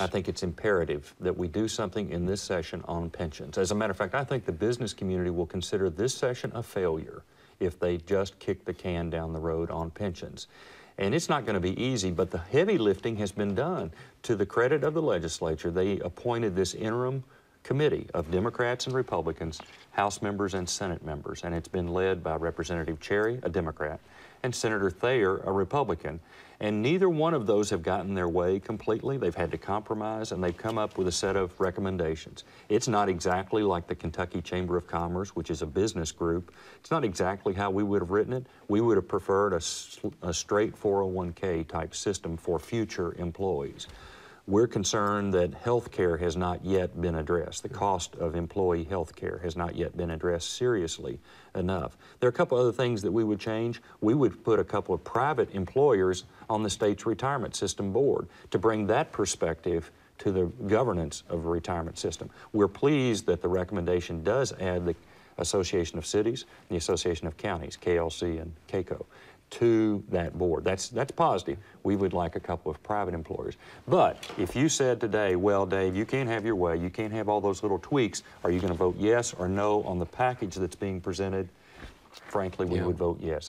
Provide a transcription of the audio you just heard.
I think it's imperative that we do something in this session on pensions. As a matter of fact, I think the business community will consider this session a failure if they just kick the can down the road on pensions. And it's not going to be easy, but the heavy lifting has been done. To the credit of the legislature, they appointed this interim committee of Democrats and Republicans, House members and Senate members, and it's been led by Representative Cherry, a Democrat, and Senator Thayer, a Republican. And neither one of those have gotten their way completely. They've had to compromise and they've come up with a set of recommendations. It's not exactly like the Kentucky Chamber of Commerce, which is a business group. It's not exactly how we would have written it. We would have preferred a, a straight 401k type system for future employees. We're concerned that health care has not yet been addressed. The cost of employee health care has not yet been addressed seriously enough. There are a couple other things that we would change. We would put a couple of private employers on the state's retirement system board to bring that perspective to the governance of a retirement system. We're pleased that the recommendation does add the Association of Cities, the Association of Counties, KLC and CACO to that board. That's, that's positive. We would like a couple of private employers. But if you said today, well, Dave, you can't have your way, you can't have all those little tweaks, are you going to vote yes or no on the package that's being presented? Frankly, we yeah. would vote yes.